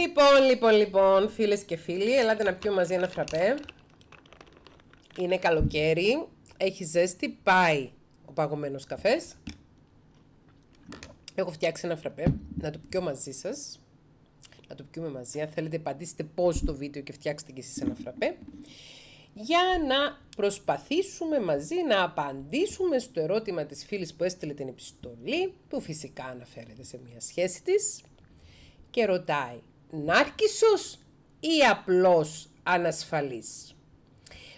Λοιπόν, λοιπόν, λοιπόν, φίλες και φίλοι, ελάτε να πιούμε μαζί ένα φραπέ. Είναι καλοκαίρι, έχει ζέστη, πάει ο παγωμένος καφές. Έχω φτιάξει ένα φραπέ, να το πιω μαζί σας. Να το πιούμε μαζί, αν θέλετε πατήστε πώς το βίντεο και φτιάξτε κι εσείς ένα φραπέ. Για να προσπαθήσουμε μαζί να απαντήσουμε στο ερώτημα της φίλης που έστειλε την επιστολή, που φυσικά αναφέρεται σε μια σχέση της και ρωτάει νάρκισος ή απλώς ανασφαλής.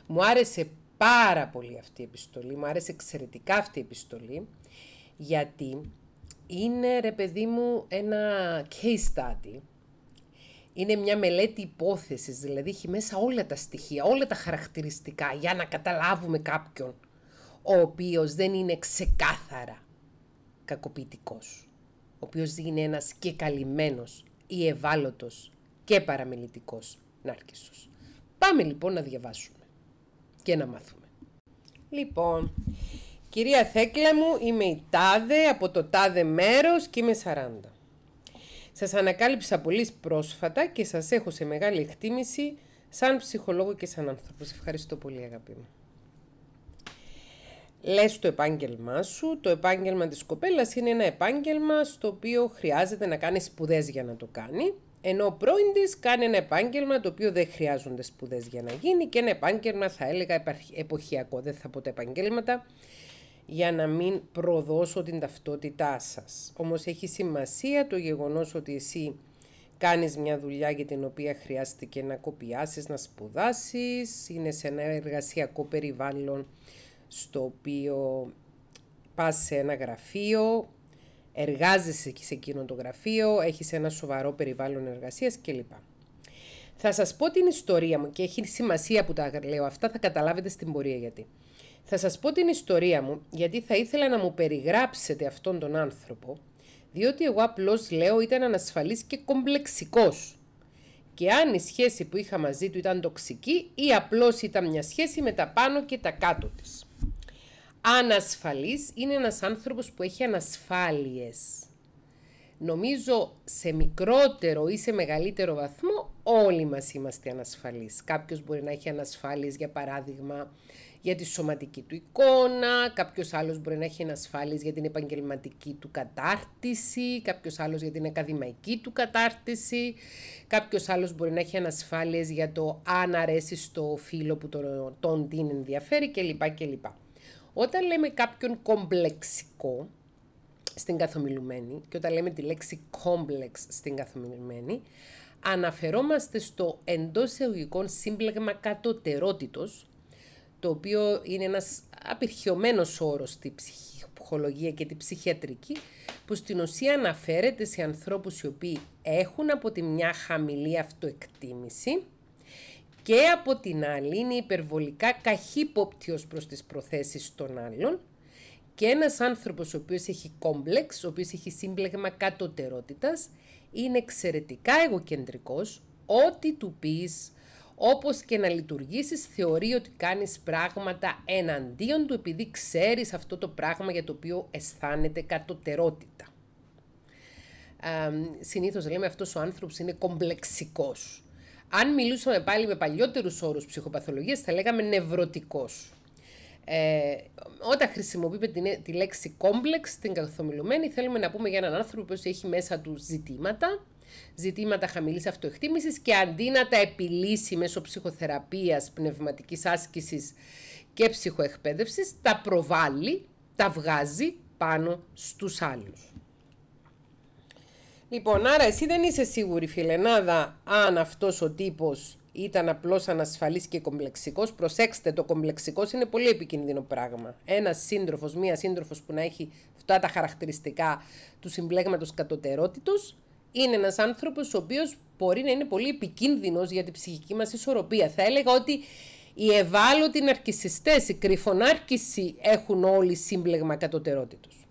Μου άρεσε πάρα πολύ αυτή η επιστολή, μου άρεσε εξαιρετικά αυτή η επιστολή, γιατί είναι ρε παιδί μου ένα case study, είναι μια μελέτη υπόθεσης, δηλαδή έχει μέσα όλα τα στοιχεία, όλα τα χαρακτηριστικά για να καταλάβουμε κάποιον ο οποίος δεν είναι ξεκάθαρα κακοποιητικός, ο οποίος είναι ένας και καλυμμένος ή ευάλωτος και παραμιλητικός νάρκισσος. Πάμε λοιπόν να διαβάσουμε και να μάθουμε. Λοιπόν, κυρία Θέκλα μου, είμαι η Τάδε από το Τάδε μέρος και είμαι 40. Σας ανακάλυψα πολύ πρόσφατα και σας έχω σε μεγάλη εκτίμηση σαν ψυχολόγο και σαν άνθρωπο. ευχαριστώ πολύ αγαπή μου λες το επάγγελμά σου. Το επάγγελμα της κοπέλας είναι ένα επάγγελμα στο οποίο χρειάζεται να κάνεις σπουδές για να το κάνει. Ενώ ο πρώην της κάνει ένα επάγγελμα το οποίο δεν χρειάζονται σπουδές για να γίνει και ένα επάγγελμα, θα έλεγα, εποχιακό. Δεν θα πω τα επαγγέλματα για να μην προδώσω την ταυτότητά σας. Όμως έχει σημασία το γεγονός ότι εσύ κάνεις μια δουλειά για την οποία χρειάστηκε να κοπιάσεις, να σπουδάσεις, είναι σε ένα εργασιακό περιβάλλον στο οποίο πας σε ένα γραφείο, εργάζεσαι σε εκείνο το γραφείο, έχεις ένα σοβαρό περιβάλλον εργασίας κλπ. Θα σας πω την ιστορία μου και έχει σημασία που τα λέω αυτά, θα καταλάβετε στην πορεία γιατί. Θα σας πω την ιστορία μου γιατί θα ήθελα να μου περιγράψετε αυτόν τον άνθρωπο, διότι εγώ απλώς λέω ήταν ανασφαλής και κομπλεξικός. Και αν η σχέση που είχα μαζί του ήταν τοξική ή απλώς ήταν μια σχέση με τα πάνω και τα κάτω της. Ανασφαλής είναι ένας άνθρωπος που έχει ανασφάλειες. Νομίζω σε μικρότερο ή σε μεγαλύτερο βαθμό όλοι μας είμαστε ανασφαλείς. Κάποιος μπορεί να έχει ανασφάλειες για παράδειγμα για τη σωματική του εικόνα, κάποιος άλλος μπορεί να έχει ανασφάλειες για την επαγγελματική του κατάρτιση, κάποιος άλλος για την ακαδημαϊκή του κατάρτιση, κάποιος άλλος μπορεί να έχει ανασφάλειες για το αν αρέσει στο φίλο που τον, τον την ενδιαφέρει κλπ. κλπ. Όταν λέμε κάποιον κομπλεξικό στην καθομιλουμένη και όταν λέμε τη λέξη κόμπλεξ στην καθομιλουμένη, αναφερόμαστε στο εντός εγωγικών σύμπλεγμα κατωτερότητος, το οποίο είναι ένας απειρχιωμένος όρος στη ψυχολογία και τη ψυχιατρική, που στην ουσία αναφέρεται σε ανθρώπους οι οποίοι έχουν από τη μια χαμηλή αυτοεκτίμηση, και από την άλλη είναι υπερβολικά καχύποπτιος προς τις προθέσεις των άλλων και ένας άνθρωπος ο οποίος έχει κόμπλεξ, ο οποίος έχει σύμπλεγμα κατωτερότητας, είναι εξαιρετικά εγωκεντρικός, ό,τι του πεις, όπως και να λειτουργήσεις, θεωρεί ότι κάνεις πράγματα εναντίον του επειδή ξέρεις αυτό το πράγμα για το οποίο αισθάνεται κατωτερότητα. συνήθως λέμε αυτός ο άνθρωπος είναι κομπλεξικός. Αν μιλούσαμε πάλι με παλιότερους όρους ψυχοπαθολογίας, θα λέγαμε νευρωτικός. Ε, όταν χρησιμοποιούμε τη, τη λέξη complex, την καθομιλουμένη, θέλουμε να πούμε για έναν άνθρωπο που έχει μέσα του ζητήματα, ζητήματα χαμηλής αυτοεκτίμησης και αντί να τα επιλύσει μέσω ψυχοθεραπείας, πνευματικής άσκησης και ψυχοεκπαίδευσης, τα προβάλλει, τα βγάζει πάνω στους άλλους. Λοιπόν, άρα εσύ δεν είσαι σίγουρη, φιλενάδα, αν αυτός ο τύπος ήταν απλώς ανασφαλής και κομπλεξικός. Προσέξτε, το κομπλεξικός είναι πολύ επικίνδυνο πράγμα. Ένας σύντροφος, μία σύντροφος που να έχει αυτά τα χαρακτηριστικά του συμπλέγματος κατωτερότητος, είναι ένας άνθρωπος ο οποίος μπορεί να είναι πολύ επικίνδυνος για την ψυχική μας ισορροπία. Θα έλεγα ότι οι ευάλωτοι ναρκισιστές, οι κρυφονάρκισοι έχουν όλοι σύμπλεγμα κατωτερότητος.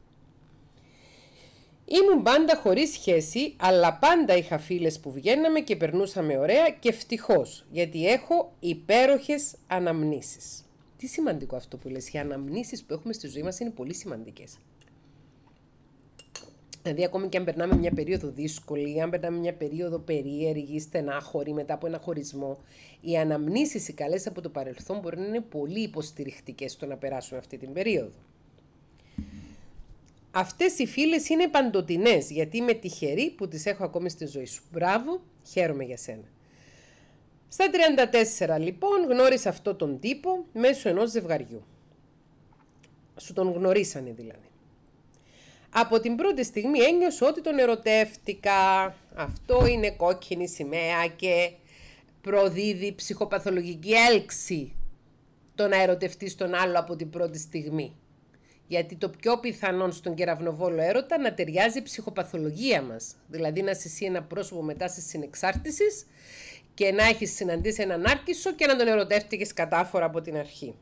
Ήμουν πάντα χωρίς σχέση, αλλά πάντα είχα φίλες που βγαίναμε και περνούσαμε ωραία και ευτυχώς, γιατί έχω υπέροχες αναμνήσεις. Τι σημαντικό αυτό που λες, οι αναμνήσεις που έχουμε στη ζωή μας είναι πολύ σημαντικές. Δηλαδή, ακόμη και αν περνάμε μια περίοδο δύσκολη, αν περνάμε μια περίοδο περίεργη, στενάχωρη, μετά από ένα χωρισμό, οι αναμνήσεις οι καλές από το παρελθόν μπορεί να είναι πολύ υποστηρικτικές στο να περάσουμε αυτή την περίοδο. Αυτές οι φίλες είναι παντοτινές, γιατί είμαι τυχερή που τις έχω ακόμη στη ζωή σου. Μπράβο, χαίρομαι για σένα. Στα 34 λοιπόν γνώρισα αυτό τον τύπο μέσω ενός ζευγαριού. Σου τον γνωρίσανε δηλαδή. Από την πρώτη στιγμή ένιωσα ότι τον ερωτεύτηκα. Αυτό είναι κόκκινη σημαία και προδίδει ψυχοπαθολογική έλξη το να ερωτευτείς τον άλλο από την πρώτη στιγμή. Γιατί το πιο πιθανόν στον κεραυνοβόλο έρωτα να ταιριάζει η ψυχοπαθολογία μας. Δηλαδή να είσαι εσύ ένα πρόσωπο μετά σε συνεξάρτησης και να έχεις συναντήσει έναν άρκησο και να τον ερωτεύτηκες κατάφορα από την αρχή.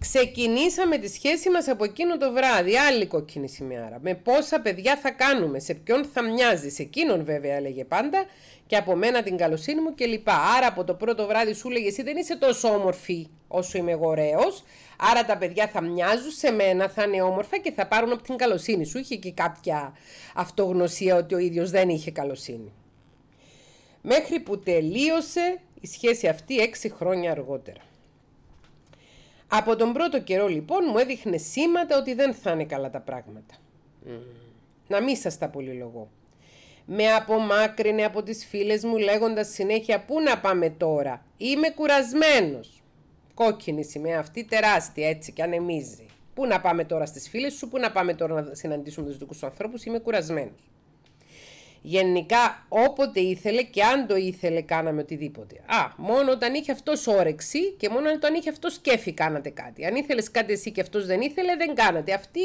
Ξεκινήσαμε τη σχέση μας από εκείνο το βράδυ, άλλη κόκκινη άρα, Με πόσα παιδιά θα κάνουμε, σε ποιον θα μοιάζει, σε εκείνον βέβαια έλεγε πάντα και από μένα την καλοσύνη μου κλπ. Άρα από το πρώτο βράδυ σου λέγε εσύ δεν είσαι τόσο όμορφη όσο είμαι εγώ ωραίος, άρα τα παιδιά θα μοιάζουν σε μένα, θα είναι όμορφα και θα πάρουν από την καλοσύνη σου. Είχε και κάποια αυτογνωσία ότι ο ίδιος δεν είχε καλοσύνη. Μέχρι που τελείωσε η σχέση αυτή έξι χρόνια αργότερα. Από τον πρώτο καιρό λοιπόν μου έδειχνε σήματα ότι δεν θα είναι καλά τα πράγματα. Να μη σας τα πολυλογώ. Με απομάκρυνε από τις φίλες μου λέγοντας συνέχεια «Πού να πάμε τώρα, είμαι κουρασμένος». Κόκκινη σημαία αυτή τεράστια έτσι και ανεμίζει. «Πού να πάμε τώρα στις φίλες σου, πού να πάμε τώρα να συναντήσουμε τους δικούς ανθρώπους, είμαι κουρασμένος». Γενικά όποτε ήθελε και αν το ήθελε κάναμε οτιδήποτε. Α, μόνο όταν είχε αυτός όρεξη και μόνο όταν είχε αυτός κέφι κάνατε κάτι. Αν ήθελες κάτι εσύ και αυτός δεν ήθελε δεν κάνατε. Αυτή,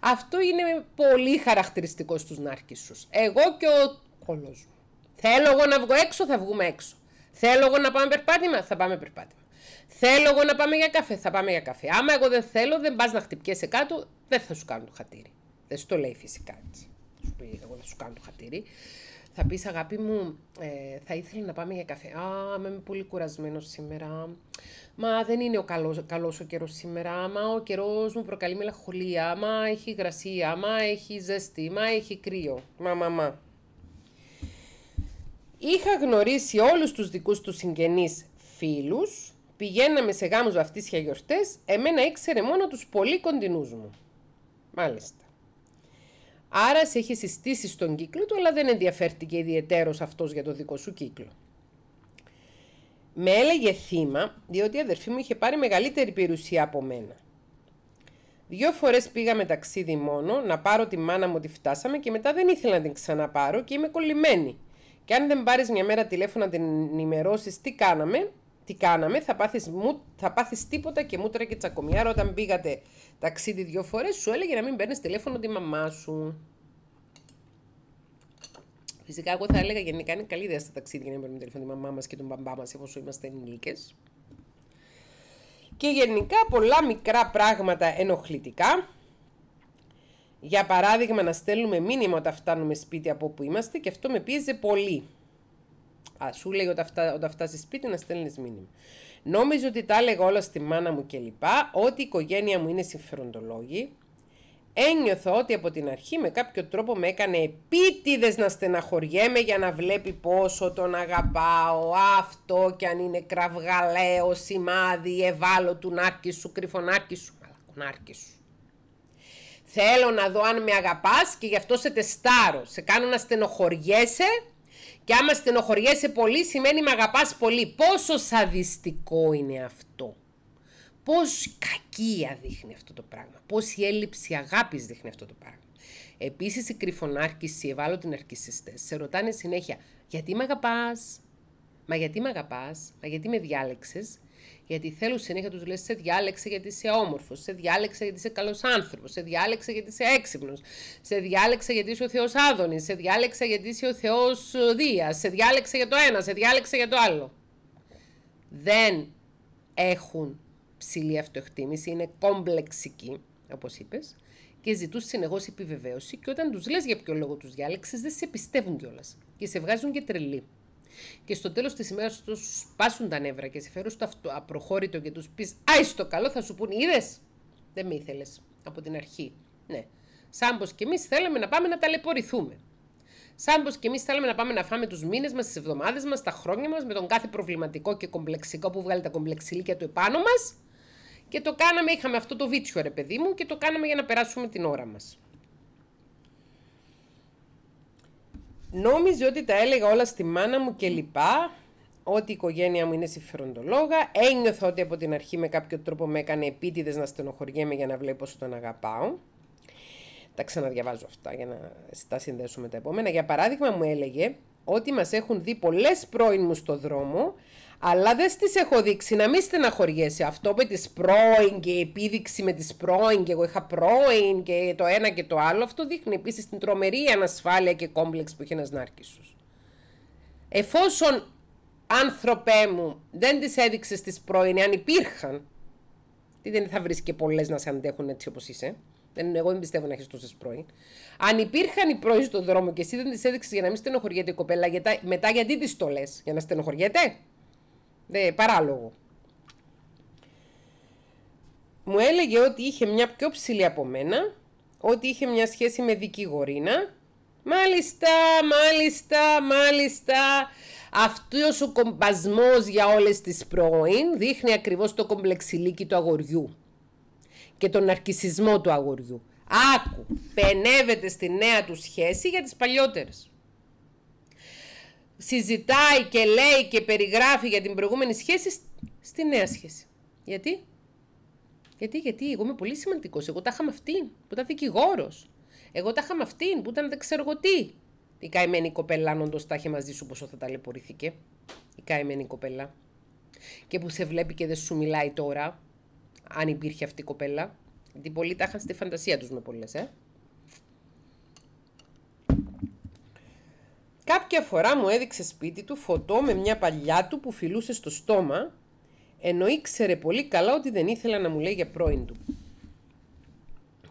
αυτό είναι πολύ χαρακτηριστικό στους σου. Εγώ και ο κολός μου. Θέλω εγώ να βγω έξω θα βγούμε έξω. Θέλω εγώ να πάμε περπάτημα θα πάμε περπάτημα. Θέλω εγώ να πάμε για καφέ θα πάμε για καφέ. Άμα εγώ δεν θέλω δεν πας να χτυπιέσαι κάτω δεν θα σου κάνω το χατήρι. Δεν σου το λέει φυσικά έτσι πει, εγώ θα σου κάνω το χατήρι. Θα πεις, αγάπη μου, ε, θα ήθελα να πάμε για καφέ. Α, με είμαι πολύ κουρασμένος σήμερα. Μα δεν είναι ο καλός, καλός ο καιρός σήμερα. Μα ο καιρός μου προκαλεί μελαγχολία. Μα έχει γρασία Μα έχει ζέστη. Μα έχει κρύο. Μα, μα, μα. Είχα γνωρίσει όλους τους δικούς τους συγγενείς φίλους. Πηγαίναμε σε γάμους βαφτίσια γιορτές. Εμένα ήξερε μόνο τους πολύ κοντινούς μου. Μάλιστα. Άρα σε έχει συστήσει στον κύκλο του, αλλά δεν ενδιαφέρθηκε ιδιαίτερο αυτός για το δικό σου κύκλο. Με έλεγε θύμα, διότι η αδερφή μου είχε πάρει μεγαλύτερη περιουσία από μένα. Δυο φορές πήγαμε ταξίδι μόνο, να πάρω τη μάνα μου ότι φτάσαμε και μετά δεν ήθελα να την ξαναπάρω και είμαι κολλημένη. Και αν δεν πάρεις μια μέρα τηλέφωνο να την ενημερώσεις τι κάναμε, τι κάναμε, θα πάθεις, μου, θα πάθεις τίποτα και μούτρα και τσακωμιά. όταν πήγατε ταξίδι δύο φορές, σου έλεγε να μην παίρνεις τηλέφωνο τη μαμά σου. Φυσικά, εγώ θα έλεγα γενικά είναι καλή ιδέα στα ταξίδια να παίρνουμε τηλέφωνο τη μαμά μας και τον μπαμπά μας, εφόσον είμαστε ενήλικες. Και γενικά πολλά μικρά πράγματα ενοχλητικά. Για παράδειγμα, να στέλνουμε μήνυμα όταν φτάνουμε σπίτι από όπου είμαστε και αυτό με πίεζε πολύ. Α, σου λέει όταν, φτάσει σπίτι να στέλνεις μήνυμα. Νόμιζα ότι τα έλεγα όλα στη μάνα μου και λοιπά, Ότι η οικογένεια μου είναι συμφεροντολόγη. Ένιωθα ότι από την αρχή με κάποιο τρόπο με έκανε επίτηδες να στεναχωριέμαι για να βλέπει πόσο τον αγαπάω. Αυτό κι αν είναι κραυγαλαίο σημάδι, εβάλο του νάρκης σου, κρυφονάρκη σου, μαλακονάρκη σου. Θέλω να δω αν με αγαπάς και γι' αυτό σε τεστάρω. Σε κάνω να στενοχωριέσαι και άμα στενοχωριέσαι πολύ σημαίνει με αγαπάς πολύ. Πόσο σαδιστικό είναι αυτό. Πώς κακία δείχνει αυτό το πράγμα. Πόση η έλλειψη αγάπης δείχνει αυτό το πράγμα. Επίσης οι κρυφονάρκηση, οι την αρκησιστέ, σε ρωτάνε συνέχεια γιατί με αγαπάς, μα γιατί με αγαπάς, μα γιατί με διάλεξες γιατί θέλουν συνέχεια τους λέει Σε διάλεξε γιατί είσαι όμορφος, σε διάλεξε γιατί είσαι καλός άνθρωπος, σε διάλεξε γιατί είσαι έξυπνος, σε διάλεξε γιατί είσαι ο Θεός Άδωνης, σε διάλεξε γιατί είσαι ο Θεός Δίας, σε διάλεξε για το ένα, σε διάλεξε για το άλλο. Δεν έχουν ψηλή αυτοεκτίμηση, είναι κόμπλεξικοί, όπως είπες, και ζητούν συνεχώς επιβεβαίωση. Και όταν τους λες για ποιο λόγο τους διάλεξες, δεν σε πιστεύουν κιόλας και σε βγάζουν και τρελή και στο τέλος της ημέρας του σπάσουν τα νεύρα και σε φέρουν στο αυτό απροχώρητο και τους πεις Άι στο καλό, θα σου πούν Είδες, δεν με ήθελες από την αρχή. Ναι. Σαν πως και εμείς θέλαμε να πάμε να ταλαιπωρηθούμε. Σαν πως και εμείς θέλαμε να πάμε να φάμε τους μήνες μας, τις εβδομάδες μας, τα χρόνια μας, με τον κάθε προβληματικό και κομπλεξικό που βγάλει τα κομπλεξιλίκια του επάνω μας. Και το κάναμε, είχαμε αυτό το βίτσιο ρε παιδί μου και το κάναμε για να περάσουμε την ώρα μας. Νόμιζε ότι τα έλεγα όλα στη μάνα μου και λοιπά, Ότι η οικογένειά μου είναι συμφεροντολόγα. Ένιωθα ότι από την αρχή με κάποιο τρόπο με έκανε επίτηδες να στενοχωριέμαι για να βλέπω όσο τον αγαπάω. Τα ξαναδιαβάζω αυτά για να τα συνδέσουμε τα επόμενα. Για παράδειγμα, μου έλεγε ότι μας έχουν δει πολλές πρώην μου στο δρόμο, αλλά δεν τι έχω δείξει να μην στεναχωριέσαι. Αυτό με τις πρώην και η επίδειξη με τις πρώην και εγώ είχα πρώην και το ένα και το άλλο, αυτό δείχνει επίσης την τρομερή ανασφάλεια και κόμπλεξ που έχει ένα σου. Εφόσον άνθρωπέ μου δεν τις έδειξες τι πρώην, αν υπήρχαν, τι δεν θα βρεις και πολλές να σε αντέχουν έτσι όπως είσαι. εγώ δεν πιστεύω να έχεις τόσες πρώην. Αν υπήρχαν οι πρώην στον δρόμο και εσύ δεν τις έδειξες για να μην στενοχωριέται η κοπέλα, μετά γιατί τις το λες, Για να στενοχωριέται. Δε, ναι, παράλογο. Μου έλεγε ότι είχε μια πιο ψηλή από μένα, ότι είχε μια σχέση με δικηγορίνα. Μάλιστα, μάλιστα, μάλιστα. Αυτός ο κομπασμός για όλες τις πρώην δείχνει ακριβώς το κομπλεξιλίκι του αγοριού και τον αρκισισμό του αγοριού. Άκου, πενεύεται στη νέα του σχέση για τις παλιότερες συζητάει και λέει και περιγράφει για την προηγούμενη σχέση στη νέα σχέση. Γιατί? Γιατί, γιατί εγώ είμαι πολύ σημαντικός. Εγώ τα είχα με αυτήν που ήταν δικηγόρος. Εγώ τα είχα με αυτήν που ήταν δεν ξέρω εγώ τι. Η καημένη κοπέλα, αν όντως τα είχε μαζί σου, πόσο θα ταλαιπωρηθήκε. Η καημένη κοπέλα. Και που σε βλέπει και δεν σου μιλάει τώρα, αν υπήρχε αυτή η κοπέλα. Γιατί πολλοί τα είχαν στη φαντασία τους με πολλές. ε. Κάποια φορά μου έδειξε σπίτι του φωτό με μια παλιά του που φιλούσε στο στόμα, ενώ ήξερε πολύ καλά ότι δεν ήθελα να μου λέει για πρώην του.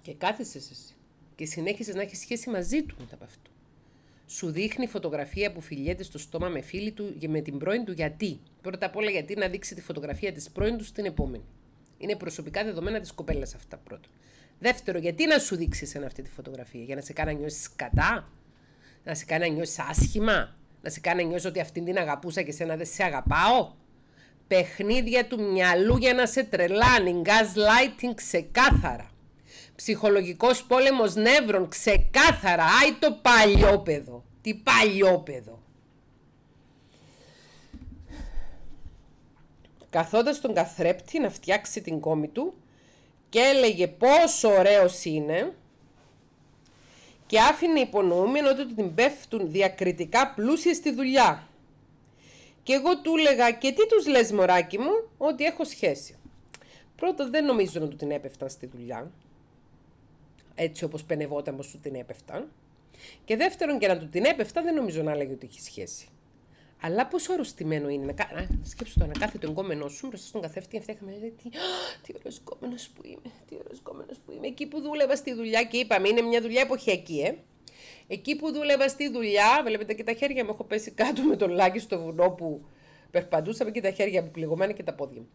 Και κάθισε εσύ και συνέχισες να έχεις σχέση μαζί του μετά από αυτό. Σου δείχνει φωτογραφία που φιλιέται στο στόμα με φίλη του και με την πρώην του γιατί. Πρώτα απ' όλα γιατί να δείξει τη φωτογραφία της πρώην του στην επόμενη. Είναι προσωπικά δεδομένα της κοπέλας αυτά πρώτα. Δεύτερο, γιατί να σου δείξει ένα αυτή τη φωτογραφία, για να σε κάνει να νιώσει κατά να σε κάνει να νιώσεις άσχημα, να σε κάνει να νιώσεις ότι αυτήν την αγαπούσα και σένα δεν σε αγαπάω. Παιχνίδια του μυαλού για να σε τρελάνει, gaslighting ξεκάθαρα. Ψυχολογικός πόλεμος νεύρων ξεκάθαρα, άι το παλιόπεδο, τι παλιόπεδο. καθόταν στον καθρέπτη να φτιάξει την κόμη του και έλεγε πόσο ωραίος είναι και άφηνε υπονοούμενο ότι την πέφτουν διακριτικά πλούσιες στη δουλειά. Και εγώ του έλεγα και τι τους λες μωράκι μου ότι έχω σχέση. Πρώτα δεν νομίζω να του την έπεφταν στη δουλειά. Έτσι όπως πενευόταν πως του την έπεφταν. Και δεύτερον και να του την έπεφταν δεν νομίζω να έλεγε ότι έχει σχέση. Αλλά πόσο αρρωστημένο είναι. Να, σκέψω το να κάθεται τον εγκόμενός σου μπροστά στον καθρέφτη και να τι, τι που είμαι, τι ωραίο που είμαι. Εκεί που δούλευα στη δουλειά και είπαμε, είναι μια δουλειά εποχιακή, ε. Εκεί που δούλευα στη δουλειά, βλέπετε και τα χέρια μου, έχω πέσει κάτω με τον λάκι στο βουνό που περπατούσαμε και τα χέρια μου πληγωμένα και τα πόδια μου.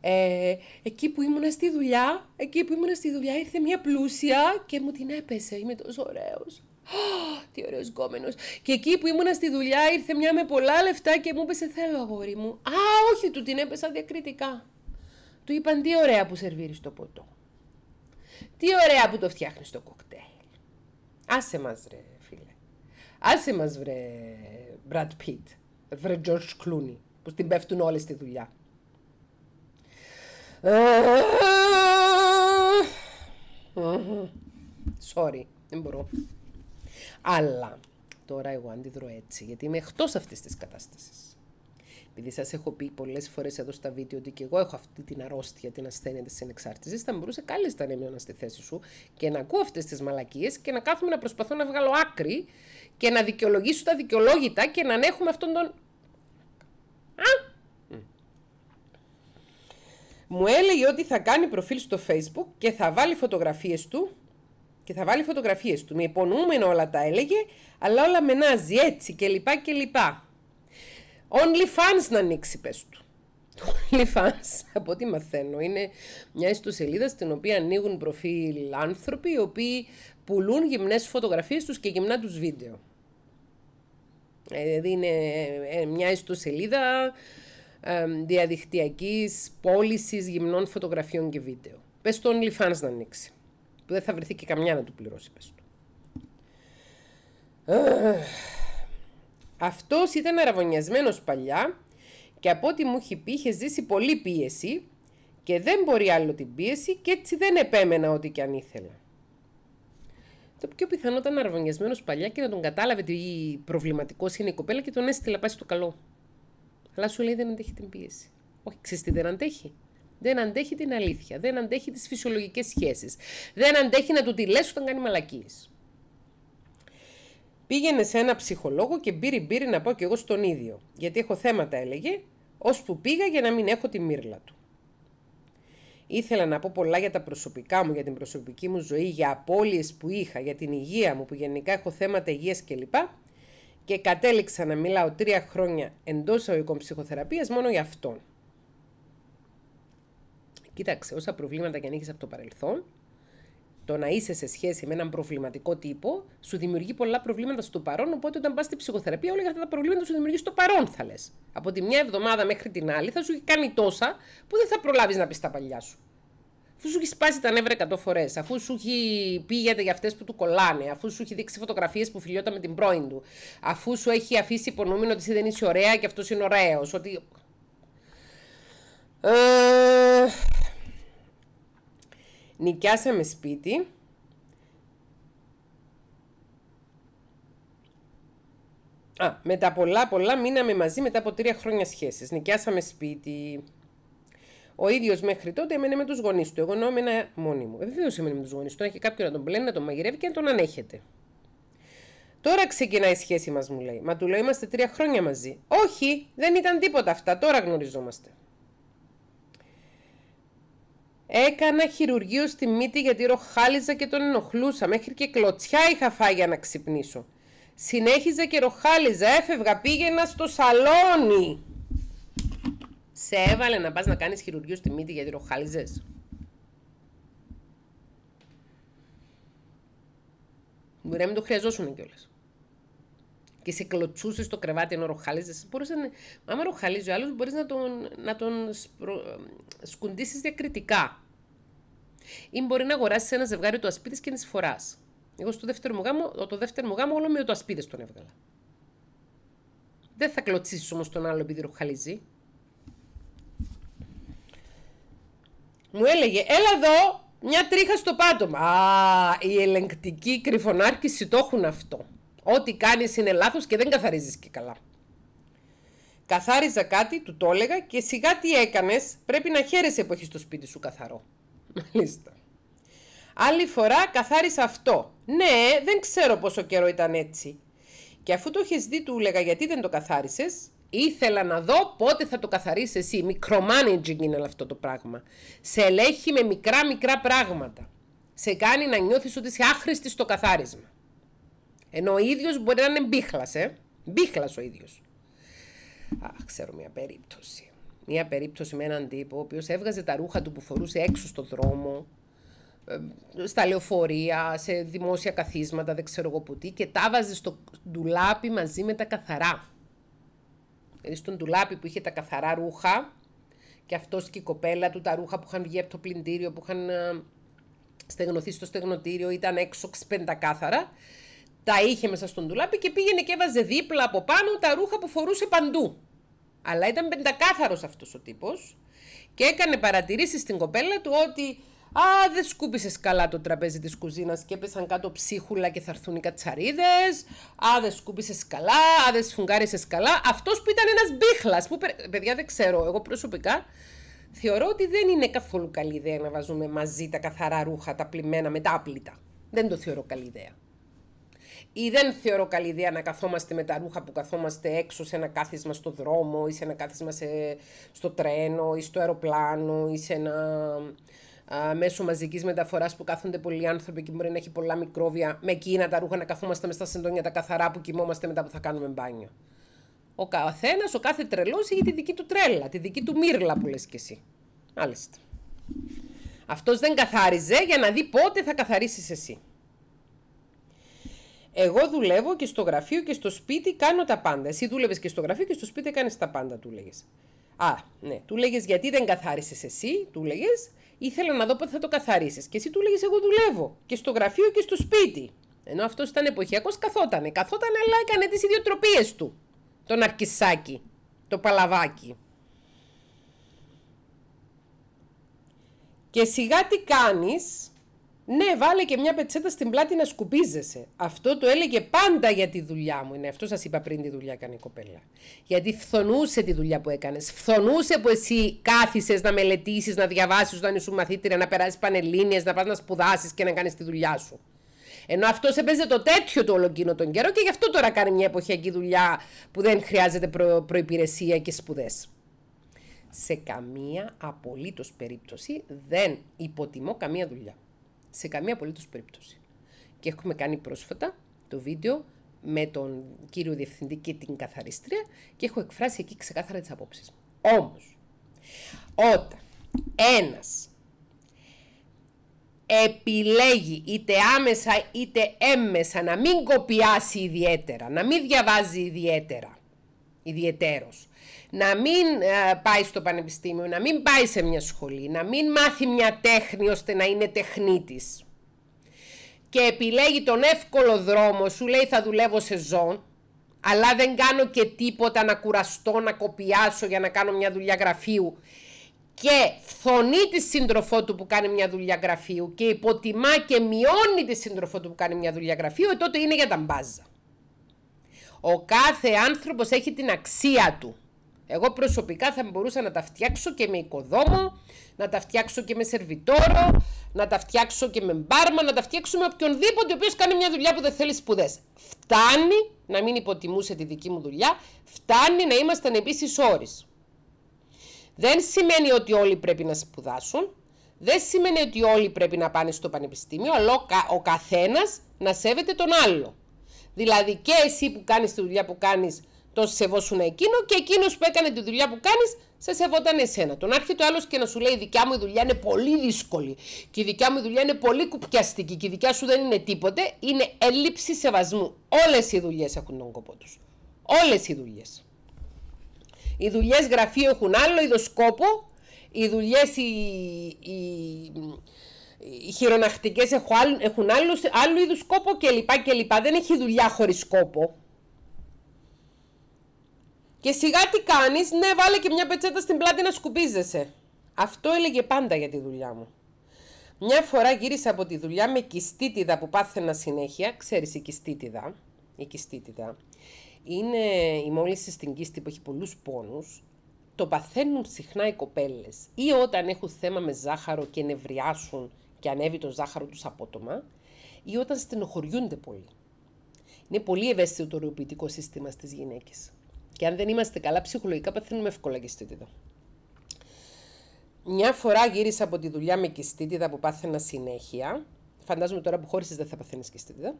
Ε, εκεί που ήμουνα στη δουλειά, εκεί που ήμουνα στη δουλειά ήρθε μια πλούσια και μου την έπεσε. Είμαι τόσο ωραίος. Τι ωραίος γκόμενος. Και εκεί που ήμουνα στη δουλειά ήρθε μια με πολλά λεφτά και μου είπε: θέλω, αγόρι μου. Α, όχι, του την έπεσα διακριτικά. Του είπαν: Τι ωραία που σερβίρεις το ποτό. Τι ωραία που το φτιάχνεις το κοκτέιλ. Άσε μας ρε φίλε. Άσε μας βρε Μπρατ Πιτ Βρε George Κλούνι Που στην πέφτουν όλες στη δουλειά. Sorry, δεν μπορώ. Αλλά τώρα εγώ αντιδρώ έτσι, γιατί είμαι εκτός αυτής της κατάστασης. Επειδή σας έχω πει πολλές φορές εδώ στα βίντεο ότι και εγώ έχω αυτή την αρρώστια, την ασθένεια της ανεξάρτηση, θα μπορούσε κάλλιστα να ήμουν στη θέση σου και να ακούω αυτές τις μαλακίες και να κάθομαι να προσπαθώ να βγάλω άκρη και να δικαιολογήσω τα δικαιολόγητα και να ανέχουμε αυτόν τον. Α! Μου έλεγε ότι θα κάνει προφίλ στο facebook και θα βάλει φωτογραφίες του και θα βάλει φωτογραφίες του. Με υπονοούμενο όλα τα έλεγε, αλλά όλα μενάζει έτσι λοιπά και Only fans να ανοίξει, πες του. OnlyFans, από ό,τι μαθαίνω, είναι μια ιστοσελίδα στην οποία ανοίγουν προφίλ άνθρωποι οι οποίοι πουλούν γυμνές φωτογραφίες τους και γυμνά τους βίντεο. Ε, δηλαδή είναι ε, μια ιστοσελίδα ε, διαδικτυακής πώλησης γυμνών φωτογραφιών και βίντεο. Πες το OnlyFans να ανοίξει δεν θα βρεθεί και καμιά να του πληρώσει, πες του. Αυτός ήταν αραβωνιασμένος παλιά και από ό,τι μου έχει πει είχε ζήσει πολλή πίεση και δεν μπορεί άλλο την πίεση και έτσι δεν επέμενα ό,τι και αν ήθελα. Το πιο πιθανό ήταν αραβωνιασμένος παλιά και να τον κατάλαβε τι προβληματικός είναι η κοπέλα και τον έστειλε να πάει στο καλό. Αλλά σου λέει δεν αντέχει την πίεση. Όχι, ξέρεις τι δεν αντέχει. Δεν αντέχει την αλήθεια. Δεν αντέχει τις φυσιολογικές σχέσεις. Δεν αντέχει να του τη λες όταν κάνει μαλακή. Πήγαινε σε ένα ψυχολόγο και μπύρι μπύρι να πάω κι εγώ στον ίδιο. Γιατί έχω θέματα, έλεγε, ώσπου πήγα για να μην έχω τη μύρλα του. Ήθελα να πω πολλά για τα προσωπικά μου, για την προσωπική μου ζωή, για απώλειες που είχα, για την υγεία μου, που γενικά έχω θέματα υγείας κλπ. Και κατέληξα να μιλάω τρία χρόνια εντός αγωγικών ψυχοθεραπείας μόνο για αυτόν. Κοίταξε, όσα προβλήματα και αν από το παρελθόν, το να είσαι σε σχέση με έναν προβληματικό τύπο σου δημιουργεί πολλά προβλήματα στο παρόν. Οπότε, όταν πας στη ψυχοθεραπεία, όλα αυτά τα προβλήματα σου δημιουργείς στο παρόν, θα λες. Από τη μια εβδομάδα μέχρι την άλλη θα σου έχει κάνει τόσα που δεν θα προλάβεις να πεις τα παλιά σου. Αφού σου έχει σπάσει τα νεύρα 100 φορές, αφού σου έχει πήγεται για αυτές που του κολλάνε, αφού σου έχει δείξει φωτογραφίες που φιλιόταν με την πρώην του, αφού σου έχει αφήσει υπονοούμενο ότι εσύ δεν είσαι ωραία και αυτός είναι ωραίος, ότι. Ε, νικιάσαμε σπίτι. Α, με τα πολλά πολλά μείναμε μαζί μετά από τρία χρόνια σχέσεις. Νικιάσαμε σπίτι. Ο ίδιος μέχρι τότε έμενε με τους γονείς του. Εγώ νόμιζα μόνη μου. Ε, Βεβαίως έμενε με τους γονείς του. Έχει κάποιον να τον πλένει, να τον μαγειρεύει και να τον ανέχεται. Τώρα ξεκινάει η σχέση μας μου λέει. Μα του λέω είμαστε τρία χρόνια μαζί. Όχι, δεν ήταν τίποτα αυτά. Τώρα γνωριζόμαστε. Έκανα χειρουργείο στη μύτη γιατί ροχάλιζα και τον ενοχλούσα. Μέχρι και κλωτσιά είχα φάει για να ξυπνήσω. Συνέχιζα και ροχάλιζα. Έφευγα, πήγαινα στο σαλόνι. Σε έβαλε να πας να κάνεις χειρουργείο στη μύτη γιατί ροχάλιζες. Μπορεί να μην το χρειαζόσουν κιόλας. Και σε κλωτσούσες στο κρεβάτι ενώ ροχάλιζες. Να... Άμα ροχαλίζει ο άλλος, μπορείς να τον, να τον σκουντήσεις διακριτικά. Ή μπορεί να αγοράσεις ένα ζευγάρι του ασπίτη και τη φοράς. Εγώ στο δεύτερο μου γάμο, το δεύτερο μου γάμο, όλο με το ασπίδε τον έβγαλα. Δεν θα κλωτσίσεις όμως τον άλλο επειδή ροχαλίζει. Μου έλεγε, έλα εδώ, μια τρίχα στο πάτωμα. Α, η ελεγκτική κρυφονάρκηση το έχουν αυτό. Ό,τι κάνεις είναι λάθος και δεν καθαρίζεις και καλά. Καθάριζα κάτι, του το έλεγα και σιγά τι έκανες, πρέπει να χαίρεσαι που έχεις το σπίτι σου καθαρό. Μάλιστα. Άλλη φορά καθάρισα αυτό. Ναι, δεν ξέρω πόσο καιρό ήταν έτσι. Και αφού το έχεις δει, του λέγα γιατί δεν το καθάρισες. Ήθελα να δω πότε θα το καθαρίσεις εσύ. Μικρομάνεγγινγκ είναι αυτό το πράγμα. Σε ελέγχει με μικρά μικρά πράγματα. Σε κάνει να νιώθεις ότι είσαι άχρηστη στο καθάρισμα. Ενώ ο ίδιος μπορεί να είναι μπίχλας, ε. Μπίχλας ο ίδιος. Αχ, ξέρω μια περίπτωση μια περίπτωση με έναν τύπο ο οποίος έβγαζε τα ρούχα του που φορούσε έξω στον δρόμο, ε, στα λεωφορεία, σε δημόσια καθίσματα, δεν ξέρω εγώ που τι, και τα βάζε στο ντουλάπι μαζί με τα καθαρά. Δηλαδή στον ντουλάπι που είχε τα καθαρά ρούχα και αυτός και η κοπέλα του τα ρούχα που είχαν βγει από το πλυντήριο, που είχαν ε, στεγνωθεί στο στεγνοτήριο, ήταν έξω ξπεντακάθαρα, τα είχε μέσα στον ντουλάπι και πήγαινε και έβαζε δίπλα από πάνω τα ρούχα που φορούσε παντού. Αλλά ήταν πεντακάθαρος αυτός ο τύπος και έκανε παρατηρήσεις στην κοπέλα του ότι. Α, δεν σκούπισες καλά το τραπέζι της κουζίνας και έπεσαν κάτω ψίχουλα και θα έρθουν οι κατσαρίδες. Α, δεν σκούπισες καλά. Α, δεν σφουγγάρισες καλά. Αυτός που ήταν ένας μπίχλας. Που, παιδιά, δεν ξέρω. Εγώ προσωπικά θεωρώ ότι δεν είναι καθόλου καλή ιδέα να βάζουμε μαζί τα καθαρά ρούχα, τα πλημμένα με τα απλήτα. Δεν το θεωρώ καλή ιδέα ή δεν θεωρώ καλή ιδέα να καθόμαστε με τα ρούχα που καθόμαστε έξω σε ένα κάθισμα στο δρόμο ή σε ένα κάθισμα σε, στο τρένο ή στο αεροπλάνο ή σε ένα α, μέσο μαζικής μεταφοράς που κάθονται πολλοί άνθρωποι και μπορεί να έχει πολλά μικρόβια με εκείνα τα ρούχα να καθόμαστε μες στα συντόνια τα καθαρά που κοιμόμαστε μετά που θα κάνουμε μπάνιο. Ο καθένας, ο κάθε τρελός έχει τη δική του τρέλα, τη δική του μύρλα που λες κι εσύ. Μάλιστα. Αυτός δεν καθάριζε για να δει πότε θα καθαρίσεις εσύ. Εγώ δουλεύω και στο γραφείο και στο σπίτι κάνω τα πάντα. Εσύ δούλευες και στο γραφείο και στο σπίτι κάνεις τα πάντα, του λέγες. Α, ναι, του λέγες γιατί δεν καθάρισες εσύ, του λέγες. Ήθελα να δω πότε θα το καθαρίσει. Και εσύ του λέγες Εγώ δουλεύω και στο γραφείο και στο σπίτι. Ενώ αυτός ήταν εποχιακός, καθότανε. Καθότανε, αλλά έκανε τις ιδιοτροπίες του. Το ναρκισάκι, το παλαβάκι. Και σιγά τι κάνεις, ναι, βάλε και μια πετσέτα στην πλάτη να σκουπίζεσαι. Αυτό το έλεγε πάντα για τη δουλειά μου. Είναι αυτό σας είπα πριν τη δουλειά έκανε η κοπέλα. Γιατί φθονούσε τη δουλειά που έκανες. Φθονούσε που εσύ κάθισες να μελετήσεις, να διαβάσεις όταν είσαι μαθήτρια, να περάσεις πανελίνε, να πας να σπουδάσεις και να κάνεις τη δουλειά σου. Ενώ αυτός έπαιζε το τέτοιο το ολοκίνο τον καιρό και γι' αυτό τώρα κάνει μια εποχιακή δουλειά που δεν χρειάζεται προ, προπηρεσία και σπουδές. Σε καμία απολύτως περίπτωση δεν υποτιμώ καμία δουλειά. Σε καμία απολύτως περίπτωση. Και έχουμε κάνει πρόσφατα το βίντεο με τον κύριο Διευθυντή και την καθαρίστρια και έχω εκφράσει εκεί ξεκάθαρα τις απόψεις μου. Όμως, όταν ένας επιλέγει είτε άμεσα είτε έμμεσα να μην κοπιάσει ιδιαίτερα, να μην διαβάζει ιδιαίτερα, ιδιαιτέρως, να μην ε, πάει στο πανεπιστήμιο, να μην πάει σε μια σχολή, να μην μάθει μια τέχνη ώστε να είναι τεχνίτης και επιλέγει τον εύκολο δρόμο, σου λέει θα δουλεύω σε ζών, αλλά δεν κάνω και τίποτα να κουραστώ, να κοπιάσω για να κάνω μια δουλειά γραφείου και φθονεί τη σύντροφό του που κάνει μια δουλειά γραφείου και υποτιμά και μειώνει τη σύντροφό του που κάνει μια δουλειά γραφείου, ε, τότε είναι για τα μπάζα. Ο κάθε άνθρωπος έχει την αξία του. Εγώ προσωπικά θα μπορούσα να τα φτιάξω και με οικοδόμο, να τα φτιάξω και με σερβιτόρο, να τα φτιάξω και με μπάρμα, να τα φτιάξω με οποιονδήποτε ο οποίος κάνει μια δουλειά που δεν θέλει σπουδές. Φτάνει να μην υποτιμούσε τη δική μου δουλειά, φτάνει να ήμασταν επίσης όρει. Δεν σημαίνει ότι όλοι πρέπει να σπουδάσουν, δεν σημαίνει ότι όλοι πρέπει να πάνε στο πανεπιστήμιο, αλλά ο καθένας να σέβεται τον άλλο. Δηλαδή και εσύ που κάνεις τη δουλειά που κάνεις τον σεβόσουν εκείνο και εκείνος που έκανε τη δουλειά που κάνεις, σε σεβόταν εσένα. Τον άρχεται ο άλλος και να σου λέει: Η δικιά μου η δουλειά είναι πολύ δύσκολη και η δικιά μου η δουλειά είναι πολύ κουπιαστική και η δικιά σου δεν είναι τίποτε. Είναι έλλειψη σεβασμού. Όλες οι δουλειές έχουν τον κόπο τους. Όλες οι δουλειές. Οι δουλειές γραφείου έχουν άλλο είδο σκόπο. Οι δουλειές οι, οι, οι έχουν άλλο, άλλο είδους σκόπο κλπ. κλπ. Δεν έχει δουλειά χωρίς κόπο. Και σιγά τι κάνεις, ναι βάλε και μια πετσέτα στην πλάτη να σκουπίζεσαι. Αυτό έλεγε πάντα για τη δουλειά μου. Μια φορά γύρισα από τη δουλειά με κιστίτιδα που πάθαινα συνέχεια. Ξέρεις η κιστίτιδα, η κιστίτιδα είναι η μόλυνση στην κίστη που έχει πολλούς πόνους. Το παθαίνουν συχνά οι κοπέλες ή όταν έχουν θέμα με ζάχαρο και νευριάσουν και ανέβει το ζάχαρο τους απότομα ή όταν στενοχωριούνται πολύ. Είναι πολύ ευαίσθητο το σύστημα στις γυναίκες. Και αν δεν είμαστε καλά ψυχολογικά, παθαίνουμε εύκολα κυστίτιδα. Μια φορά γύρισα από τη δουλειά με κυστίτιδα που πάθαινα συνέχεια. Φαντάζομαι τώρα που χώρισες δεν θα παθαίνεις κυστίτιδα,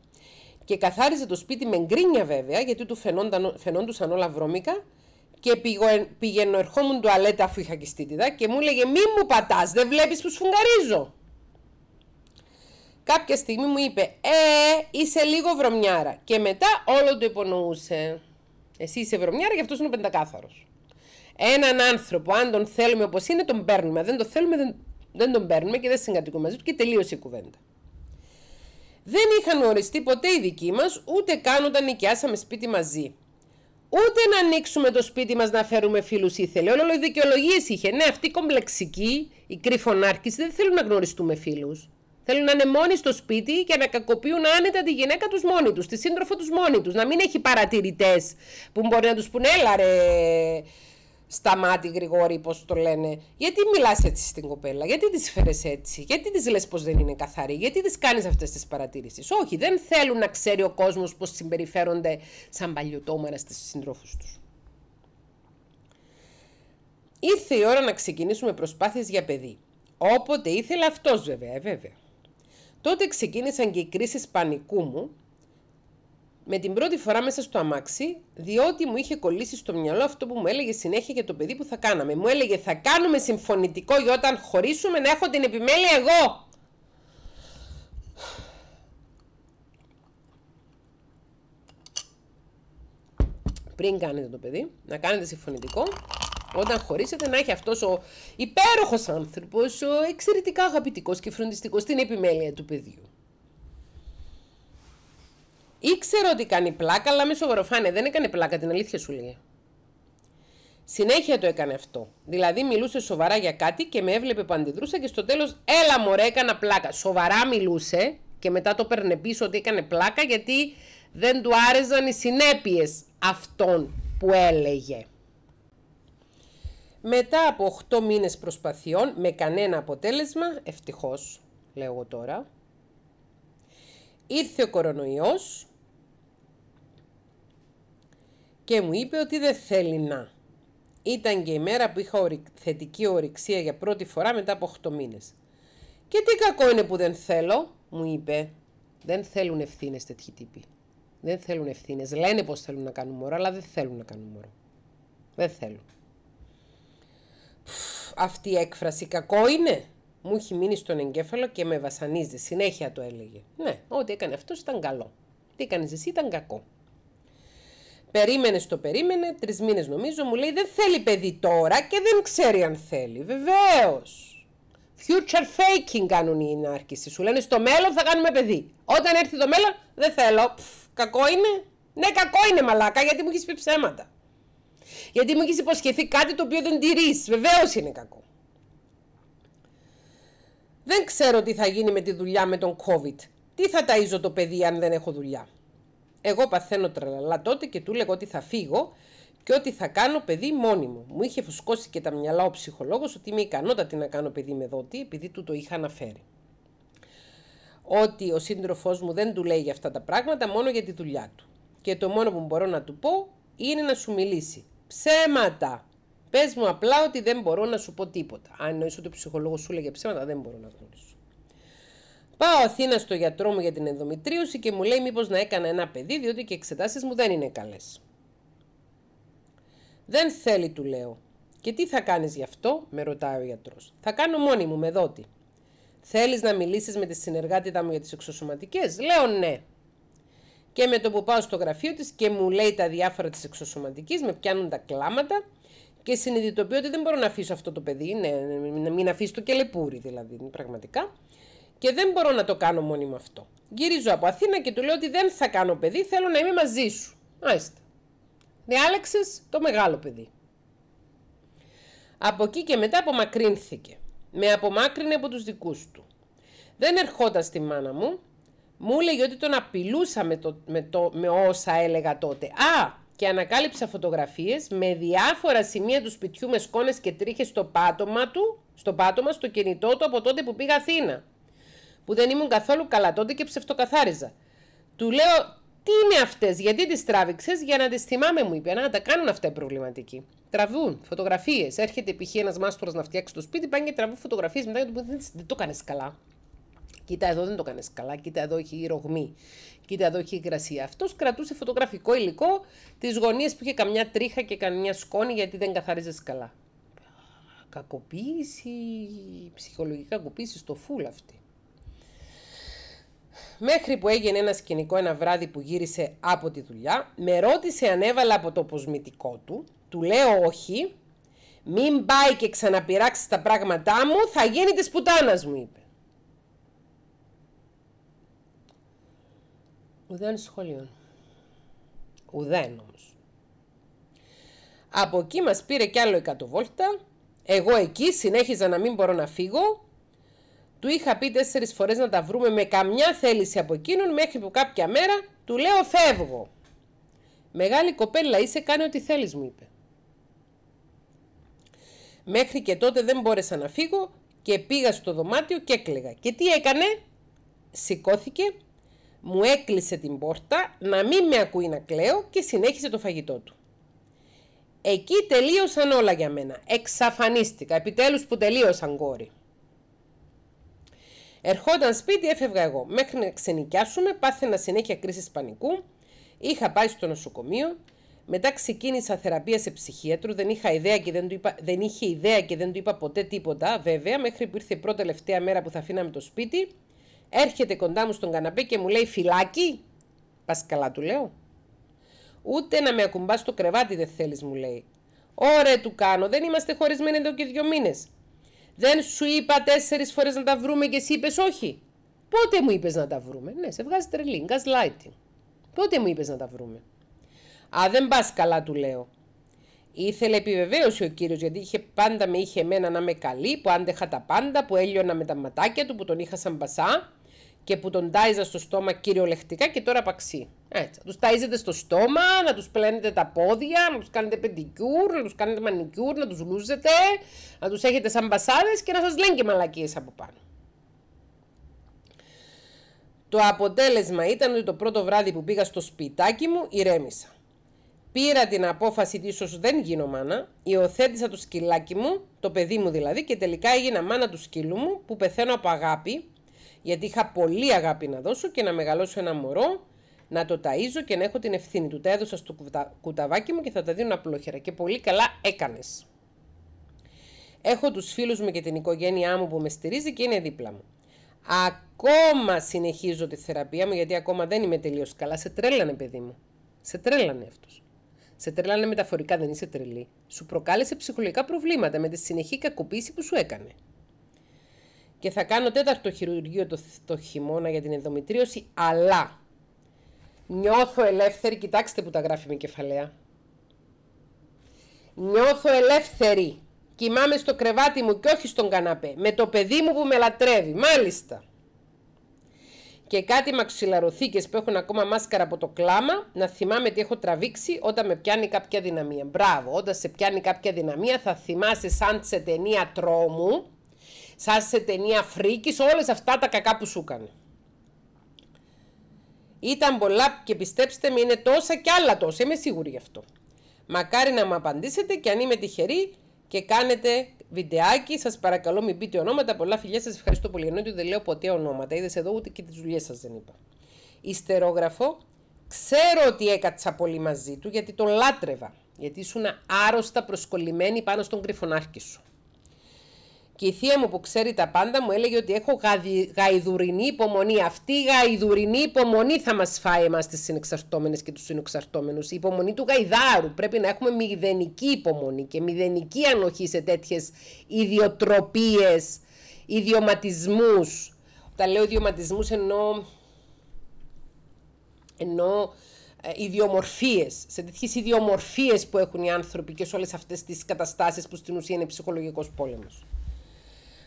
Και καθάριζε το σπίτι με γκρίνια βέβαια, γιατί του φαινόταν φαινόντουσαν όλα βρώμικα. Και πηγαίνω, ερχόμουν τουαλέτα αφού είχα κυστίτιδα, και μου έλεγε «Μη μου πατάς, δεν βλέπεις που σφουγγαρίζω». Κάποια στιγμή μου είπε «Ε, είσαι λίγο βρωμιάρα» και μετά όλο το υπονοούσε. Εσύ είσαι βρωμιάρα γι' αυτός είναι ο πεντακάθαρος. Έναν άνθρωπο, αν τον θέλουμε όπως είναι, τον παίρνουμε. Αν δεν τον θέλουμε, δεν, δεν τον παίρνουμε και δεν συγκατοικούμε μαζί του και τελείωσε η κουβέντα. Δεν είχαν οριστεί ποτέ οι δικοί μας, ούτε καν όταν νοικιάσαμε σπίτι μαζί. Ούτε να ανοίξουμε το σπίτι μας να φέρουμε φίλους ήθελε. Όλο οι δικαιολογίες είχε. Ναι, αυτή η κομπλεξική, η κρυφονάρκηση δεν θέλουν να γνωριστούμε φίλους. Θέλουν να είναι μόνοι στο σπίτι και να κακοποιούν άνετα τη γυναίκα τους μόνοι τους, τη σύντροφο τους μόνοι τους. Να μην έχει παρατηρητές που μπορεί να τους πουν, έλα ρε, σταμάτη Γρηγόρη, πώς το λένε. Γιατί μιλάς έτσι στην κοπέλα, γιατί της φέρες έτσι, γιατί της λες πως δεν είναι καθαρή, γιατί της κάνεις αυτές τις παρατηρήσεις. Όχι, δεν θέλουν να ξέρει ο κόσμος πώ συμπεριφέρονται σαν παλιωτόμερα στις συντρόφους τους. Ήρθε η ώρα να ξεκινήσουμε προσπάθειες για παιδί. Όποτε ήθελε αυτός βέβαια, ε, βέβαια. Τότε ξεκίνησαν και οι κρίσεις πανικού μου με την πρώτη φορά μέσα στο αμάξι, διότι μου είχε κολλήσει στο μυαλό αυτό που μου έλεγε συνέχεια για το παιδί που θα κάναμε. Μου έλεγε θα κάνουμε συμφωνητικό για όταν χωρίσουμε να έχω την επιμέλεια εγώ. Πριν κάνετε το παιδί, να κάνετε συμφωνητικό όταν χωρίσετε να έχει αυτός ο υπέροχος άνθρωπος, ο εξαιρετικά αγαπητικός και φροντιστικός στην επιμέλεια του παιδιού. Ήξερε ότι κάνει πλάκα, αλλά με σοβαροφάνε. Δεν έκανε πλάκα, την αλήθεια σου λέει. Συνέχεια το έκανε αυτό. Δηλαδή μιλούσε σοβαρά για κάτι και με έβλεπε που αντιδρούσα και στο τέλος έλα μωρέ έκανα πλάκα. Σοβαρά μιλούσε και μετά το παίρνε πίσω ότι έκανε πλάκα γιατί δεν του άρεζαν οι συνέπειες αυτών που έλεγε. Μετά από 8 μήνες προσπαθειών, με κανένα αποτέλεσμα, ευτυχώς, λέω εγώ τώρα, ήρθε ο κορονοϊός και μου είπε ότι δεν θέλει να. Ήταν και η μέρα που είχα θετική ορυξία για πρώτη φορά μετά από 8 μήνες. Και τι κακό είναι που δεν θέλω, μου είπε. Δεν θέλουν ευθύνες τέτοιοι τύποι. Δεν θέλουν ευθύνες. Λένε πως θέλουν να κάνουν μωρό, αλλά δεν θέλουν να κάνουν μωρό. Δεν θέλουν αυτή η έκφραση κακό είναι. Μου έχει μείνει στον εγκέφαλο και με βασανίζει. Συνέχεια το έλεγε. Ναι, ό,τι έκανε αυτός ήταν καλό. Τι έκανε εσύ ήταν κακό. Περίμενε το περίμενε, τρεις μήνες νομίζω, μου λέει δεν θέλει παιδί τώρα και δεν ξέρει αν θέλει. Βεβαίως. Future faking κάνουν οι ενάρκηση. Σου λένε στο μέλλον θα κάνουμε παιδί. Όταν έρθει το μέλλον, δεν θέλω. Πφ, κακό είναι. Ναι, κακό είναι μαλάκα γιατί μου έχεις πει ψέματα. Γιατί μου έχεις υποσχεθεί κάτι το οποίο δεν τηρείς. Βεβαίως είναι κακό. Δεν ξέρω τι θα γίνει με τη δουλειά με τον COVID. Τι θα ταΐζω το παιδί αν δεν έχω δουλειά. Εγώ παθαίνω τρελαλά τότε και του λέγω ότι θα φύγω και ότι θα κάνω παιδί μόνη μου. Μου είχε φουσκώσει και τα μυαλά ο ψυχολόγος ότι είμαι ικανότατη να κάνω παιδί με δότη, επειδή του το είχα αναφέρει. Ότι ο σύντροφός μου δεν του λέει για αυτά τα πράγματα, μόνο για τη δουλειά του. Και το μόνο που μπορώ να του πω είναι να σου μιλήσει. Ψέματα. Πες μου απλά ότι δεν μπορώ να σου πω τίποτα. Αν εννοείς ότι ο ψυχολόγος σου λέγε ψέματα, δεν μπορώ να γνωρίσω. Πάω Αθήνα στο γιατρό μου για την ενδομητρίωση και μου λέει μήπως να έκανα ένα παιδί, διότι και οι εξετάσεις μου δεν είναι καλές. Δεν θέλει, του λέω. Και τι θα κάνεις γι' αυτό, με ρωτάει ο γιατρός. Θα κάνω μόνη μου με δότη. Θέλεις να μιλήσεις με τη συνεργάτητα μου για τις εξωσωματικές, λέω ναι. Και με το που πάω στο γραφείο της και μου λέει τα διάφορα της εξωσωματικής, με πιάνουν τα κλάματα και συνειδητοποιώ ότι δεν μπορώ να αφήσω αυτό το παιδί, ναι, να μην αφήσω το κελεπούρι δηλαδή, πραγματικά. Και δεν μπορώ να το κάνω μόνη με αυτό. Γυρίζω από Αθήνα και του λέω ότι δεν θα κάνω παιδί, θέλω να είμαι μαζί σου. Άιστα. Διάλεξε το μεγάλο παιδί. Από εκεί και μετά απομακρύνθηκε. Με απομάκρυνε από τους δικούς του. Δεν ερχόταν στη μάνα μου, μου έλεγε ότι τον απειλούσα με, το, με, το, με όσα έλεγα τότε. Α, και ανακάλυψα φωτογραφίες με διάφορα σημεία του σπιτιού με σκόνες και τρίχες στο πάτωμα του, στο πάτωμα, στο κινητό του από τότε που πήγα Αθήνα. Που δεν ήμουν καθόλου καλά τότε και ψευτοκαθάριζα. Του λέω, τι είναι αυτές, γιατί τις τράβηξες, για να τις θυμάμαι μου είπε, να τα κάνουν αυτά οι προβληματικοί. Τραβούν φωτογραφίες. Έρχεται π.χ. ένας μάστορα να φτιάξει το σπίτι, πάνε και τραβούν φωτογραφίες μετά και που δεν το κάνεις καλά. Κοίτα εδώ δεν το κάνεις καλά. Κοίτα εδώ έχει ρογμή. Κοίτα εδώ έχει υγρασία. Αυτός κρατούσε φωτογραφικό υλικό της γωνίας που είχε καμιά τρίχα και καμιά σκόνη γιατί δεν καθαρίζε καλά. Κακοποίηση, ψυχολογικά κακοποίηση στο φουλ αυτή. Μέχρι που έγινε ένα σκηνικό ένα βράδυ που γύρισε από τη δουλειά, με ρώτησε αν έβαλα από το ποσμητικό του. Του λέω όχι, μην πάει και ξαναπειράξει τα πράγματά μου, θα γίνει της πουτάνας μου, είπε. Ουδέν σχολείων. Ουδέν όμως. Από εκεί μας πήρε κι άλλο 100 βόλτα. Εγώ εκεί συνέχιζα να μην μπορώ να φύγω. Του είχα πει τέσσερις φορές να τα βρούμε με καμιά θέληση από εκείνον μέχρι που κάποια μέρα του λέω φεύγω. Μεγάλη κοπέλα είσαι κάνε ό,τι θέλεις μου είπε. Μέχρι και τότε δεν μπόρεσα να φύγω και πήγα στο δωμάτιο και έκλαιγα. Και τι έκανε, σηκώθηκε μου έκλεισε την πόρτα να μην με ακούει να κλαίω και συνέχισε το φαγητό του. Εκεί τελείωσαν όλα για μένα. Εξαφανίστηκα. Επιτέλους που τελείωσαν κόρη. Ερχόταν σπίτι, έφευγα εγώ. Μέχρι να ξενικιάσουμε, πάθαινα συνέχεια κρίση πανικού. Είχα πάει στο νοσοκομείο. Μετά ξεκίνησα θεραπεία σε ψυχίατρο. Δεν, είχα ιδέα και δεν, του είπα, δεν είχε ιδέα και δεν του είπα ποτέ τίποτα, βέβαια, μέχρι που ήρθε η πρώτη τελευταία μέρα που θα αφήναμε το σπίτι Έρχεται κοντά μου στον καναπέ και μου λέει φυλάκι. Πας καλά, του λέω. Ούτε να με ακουμπάς στο κρεβάτι δεν θέλεις, μου λέει. Ωραία, του κάνω, δεν είμαστε χωρισμένοι εδώ και δύο μήνες. Δεν σου είπα τέσσερις φορές να τα βρούμε και εσύ είπες όχι. Πότε μου είπες να τα βρούμε. Ναι, σε βγάζει τρελή, lighting. Πότε μου είπες να τα βρούμε. Α, δεν πας καλά, του λέω. Ήθελε επιβεβαίωση ο κύριος, γιατί είχε, πάντα με είχε εμένα να είμαι καλή, που άντεχα τα πάντα, που έλειωνα με τα ματάκια του, που τον είχα σαν μπασά και που τον τάιζα στο στόμα κυριολεκτικά και τώρα παξί. Έτσι. Τους τάιζετε στο στόμα, να τους πλένετε τα πόδια, να τους κάνετε πεντικιούρ, να τους κάνετε μανικιούρ, να τους λούζετε, να τους έχετε σαν μπασάδες και να σας λένε και μαλακίες από πάνω. Το αποτέλεσμα ήταν ότι το πρώτο βράδυ που πήγα στο σπιτάκι μου ηρέμησα. Πήρα την απόφαση ότι ίσως δεν γίνω μάνα, υιοθέτησα το σκυλάκι μου, το παιδί μου δηλαδή, και τελικά έγινα μάνα του σκύλου μου που πεθαίνω από αγάπη γιατί είχα πολύ αγάπη να δώσω και να μεγαλώσω ένα μωρό, να το ταΐζω και να έχω την ευθύνη του. Τα έδωσα στο κουταβάκι μου και θα τα δίνω απλόχερα και πολύ καλά έκανες. Έχω τους φίλους μου και την οικογένειά μου που με στηρίζει και είναι δίπλα μου. Ακόμα συνεχίζω τη θεραπεία μου γιατί ακόμα δεν είμαι τελείως καλά. Σε τρέλανε, παιδί μου. Σε τρέλανε αυτός. Σε τρέλανε μεταφορικά, δεν είσαι τρελή. Σου προκάλεσε ψυχολογικά προβλήματα με τη συνεχή κακοποίηση που σου έκανε και θα κάνω τέταρτο χειρουργείο το, χειμώνα για την ενδομητρίωση, αλλά νιώθω ελεύθερη, κοιτάξτε που τα γράφει με κεφαλαία. Νιώθω ελεύθερη, κοιμάμαι στο κρεβάτι μου και όχι στον καναπέ, με το παιδί μου που με λατρεύει, μάλιστα. Και κάτι μαξιλαροθήκες που έχουν ακόμα μάσκαρα από το κλάμα, να θυμάμαι τι έχω τραβήξει όταν με πιάνει κάποια δυναμία. Μπράβο, όταν σε πιάνει κάποια δυναμία θα θυμάσαι σαν σε ταινία τρόμου, σαν σε ταινία φρίκης, όλες αυτά τα κακά που σου έκανε. Ήταν πολλά και πιστέψτε με είναι τόσα και άλλα τόσα, είμαι σίγουρη γι' αυτό. Μακάρι να μου απαντήσετε και αν είμαι τυχερή και κάνετε βιντεάκι. σας παρακαλώ, μην πείτε ονόματα. Πολλά φιλιά σας ευχαριστώ πολύ. Ενώ δεν λέω ποτέ ονόματα. είδες εδώ ούτε και τις δουλειές σας δεν είπα. Ιστερόγραφο. Ξέρω ότι έκατσα πολύ μαζί του γιατί τον λάτρευα. Γιατί ήσουν άρρωστα προσκολλημένη πάνω στον κρυφονάρχη σου. Και η θεία μου που ξέρει τα πάντα μου έλεγε ότι έχω γαϊδουρινή υπομονή. Αυτή η γαϊδουρινή υπομονή θα μας φάει εμάς τις συνεξαρτώμενες και τους συνεξαρτώμενου. Η υπομονή του γαϊδάρου. Πρέπει να έχουμε μηδενική υπομονή και μηδενική ανοχή σε τέτοιες ιδιοτροπίες, ιδιωματισμούς. Όταν λέω ιδιωματισμούς εννοώ. εννοώ ε, ιδιομορφίες, σε τέτοιες ιδιομορφίες που έχουν οι άνθρωποι και σε όλες αυτές τις καταστάσεις που στην ουσία είναι ψυχολογικός πόλεμος.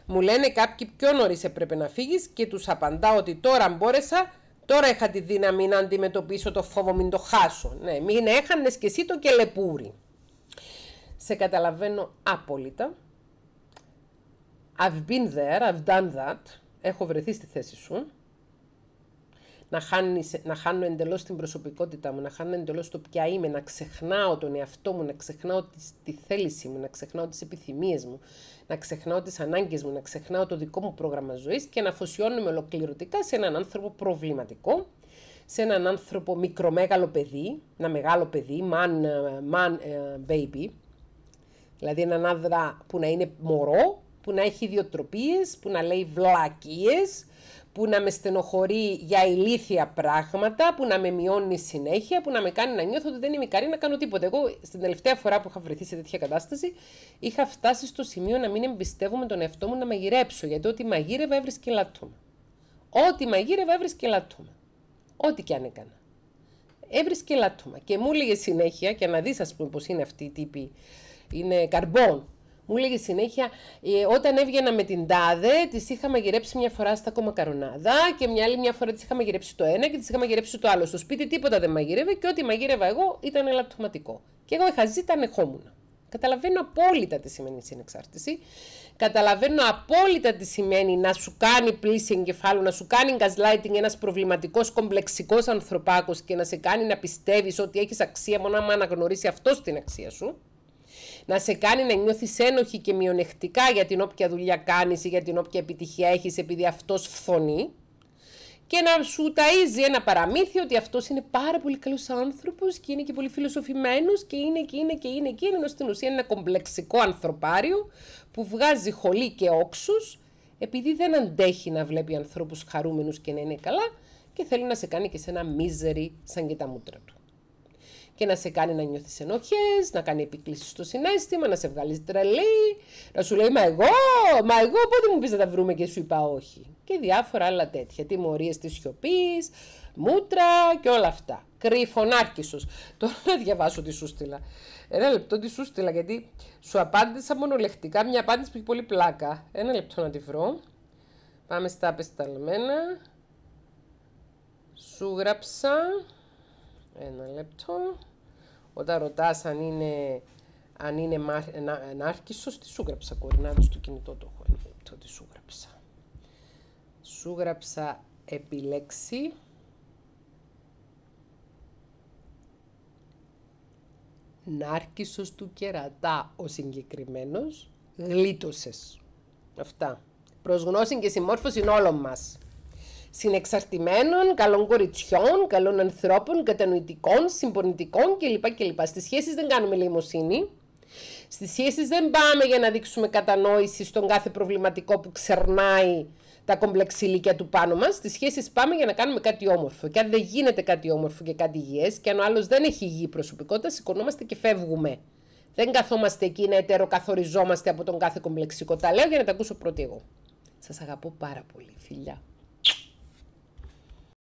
Μου λένε κάποιοι πιο νωρίς έπρεπε να φύγεις και τους απαντάω ότι τώρα μπόρεσα, τώρα είχα τη δύναμη να αντιμετωπίσω το φόβο, μην το χάσω. Ναι, μην έχανες και εσύ το κελεπούρι. Σε καταλαβαίνω απόλυτα. I've been there, I've done that. Έχω βρεθεί στη θέση σου να, χάνεις, να χάνω εντελώς την προσωπικότητά μου, να χάνω εντελώς το ποια είμαι, να ξεχνάω τον εαυτό μου, να ξεχνάω τη, τη θέλησή μου, να ξεχνάω τις επιθυμίες μου, να ξεχνάω τις ανάγκες μου, να ξεχνάω το δικό μου πρόγραμμα ζωής και να αφοσιώνουμε ολοκληρωτικά σε έναν άνθρωπο προβληματικό, σε έναν άνθρωπο μικρομέγαλο παιδί, ένα μεγάλο παιδί, man, man ε, baby, δηλαδή έναν άνδρα που να είναι μωρό, που να έχει ιδιοτροπίες, που να λέει βλακίες, που να με στενοχωρεί για ηλίθια πράγματα, που να με μειώνει συνέχεια, που να με κάνει να νιώθω ότι δεν είμαι ικανή να κάνω τίποτα. Εγώ στην τελευταία φορά που είχα βρεθεί σε τέτοια κατάσταση, είχα φτάσει στο σημείο να μην εμπιστεύομαι τον εαυτό μου να μαγειρέψω, γιατί ό,τι μαγείρευα έβρισκε λατούμε. Ό,τι μαγείρευα έβρισκε λατούμε. Ό,τι και αν έκανα. Έβρισκε λάτουμε. Και μου έλεγε συνέχεια, και να δεις, ας πούμε, πώ είναι αυτή η τύπη Είναι καρμπόν. Μου λέγε συνέχεια, ε, όταν έβγαινα με την τάδε, τη είχα μαγειρέψει μια φορά στα κομμακαρονάδα και μια άλλη μια φορά τις είχα μαγειρέψει το ένα και τις είχα μαγειρέψει το άλλο. Στο σπίτι τίποτα δεν μαγείρευε και ό,τι μαγείρευα εγώ ήταν ελαττωματικό. Και εγώ είχα ζήσει τα ανεχόμουν. Καταλαβαίνω απόλυτα τι σημαίνει συνεξάρτηση. Καταλαβαίνω απόλυτα τι σημαίνει να σου κάνει πλήση εγκεφάλου, να σου κάνει gaslighting ένας προβληματικός, κομπλεξικός ανθρωπάκος και να σε κάνει να πιστεύεις ότι έχεις αξία μόνο άμα αναγνωρίσει αυτός την αξία σου να σε κάνει να νιώθεις ένοχη και μειονεκτικά για την όποια δουλειά κάνεις ή για την όποια επιτυχία έχεις επειδή αυτός φθονεί. Και να σου ταΐζει ένα παραμύθι ότι αυτός είναι πάρα πολύ καλός άνθρωπος και είναι και πολύ φιλοσοφημένος και είναι και είναι και είναι και είναι. Ενώ στην ουσία είναι ένα κομπλεξικό ανθρωπάριο που βγάζει χολή και όξου επειδή δεν αντέχει να βλέπει ανθρώπους χαρούμενους και να είναι καλά και θέλει να σε κάνει και σε ένα μίζερι σαν και τα μούτρα του και να σε κάνει να νιώθεις ενοχές, να κάνει επικλήσει στο συνέστημα, να σε βγάλει τρελή, να σου λέει Μα εγώ, μα εγώ πότε μου πεις να τα βρούμε και σου είπα όχι. Και διάφορα άλλα τέτοια. Τιμωρίες της σιωπής, μούτρα και όλα αυτά. κρυφονάρκησος. Τώρα να διαβάσω τι σου στείλα. Ένα λεπτό τι σου στείλα, γιατί σου απάντησα μονολεκτικά μια απάντηση που έχει πολύ πλάκα. Ένα λεπτό να τη βρω. Πάμε στα απεσταλμένα. Σου γράψα. Ένα λεπτό. Όταν ρωτάς αν είναι, αν είναι σούγραψα τι σου γράψα, κορινά στο κινητό το έχω. Ένα τι σου γράψα. Σου γράψα επιλέξει. Νάρκισσος του κερατά ο συγκεκριμένος γλίτωσες. Αυτά. Προς γνώση και συμμόρφωση όλων μας συνεξαρτημένων, καλών κοριτσιών, καλών ανθρώπων, κατανοητικών, συμπονητικών κλπ. κλπ. Στις σχέσεις δεν κάνουμε λιμοσύνη. Στις σχέσεις δεν πάμε για να δείξουμε κατανόηση στον κάθε προβληματικό που ξερνάει τα κομπλεξιλίκια του πάνω μας. Στις σχέσεις πάμε για να κάνουμε κάτι όμορφο. Και αν δεν γίνεται κάτι όμορφο και κάτι υγιές, και αν ο άλλος δεν έχει υγιή προσωπικότητα, σηκωνόμαστε και φεύγουμε. Δεν καθόμαστε εκεί να ετεροκαθοριζόμαστε από τον κάθε κομπλεξικό. Τα λέω για να τα ακούσω πρώτη εγώ. Σας αγαπώ πάρα πολύ. Φιλιά.